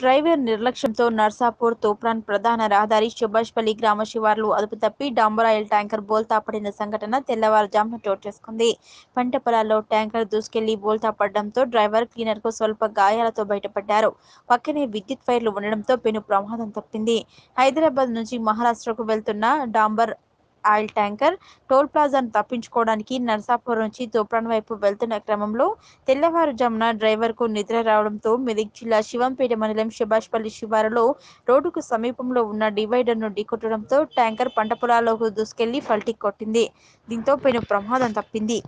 driver నిర్లక్ష్యంతో నర్సాపూర్ తూప్రాన్ ప్రధాన రహదారి సుభాష్పల్లి గ్రామ శివార్లు అదుపు తప్పి డాంబరాయిల్ ట్యాంకర్ బోల్తా పడిన సంఘటన తెల్లవారుజామున చోటు చేసుకుంది పంట పొలాల్లో ట్యాంకర్ దూసుకెళ్లి బోల్తా పడడంతో డ్రైవర్ క్లీనర్ కు స్వల్ప గాయాలతో బయటపడ్డారు పక్కనే విద్యుత్ వైర్లు ఉండడంతో పెను ప్రమాదం తప్పింది హైదరాబాద్ నుంచి మహారాష్ట్రకు వెళ్తున్న డాంబర్ ఆయిల్ ట్యాంకర్ టోల్ ప్లాజాను తప్పించుకోవడానికి నర్సాపూర్ నుంచి తోప్రాన్ వైపు వెళ్తున్న క్రమంలో తెల్లవారుజామున డ్రైవర్కు నిద్ర రావడంతో మెదక్ జిల్లా శివంపేట మండలం శిభాష్పల్లి శివారులో రోడ్డుకు సమీపంలో ఉన్న డివైడర్ ను ఢీకొట్టడంతో ట్యాంకర్ పంట పొలాలకు దూసుకెళ్లి పల్టీ కొట్టింది దీంతో పెను ప్రమాదం తప్పింది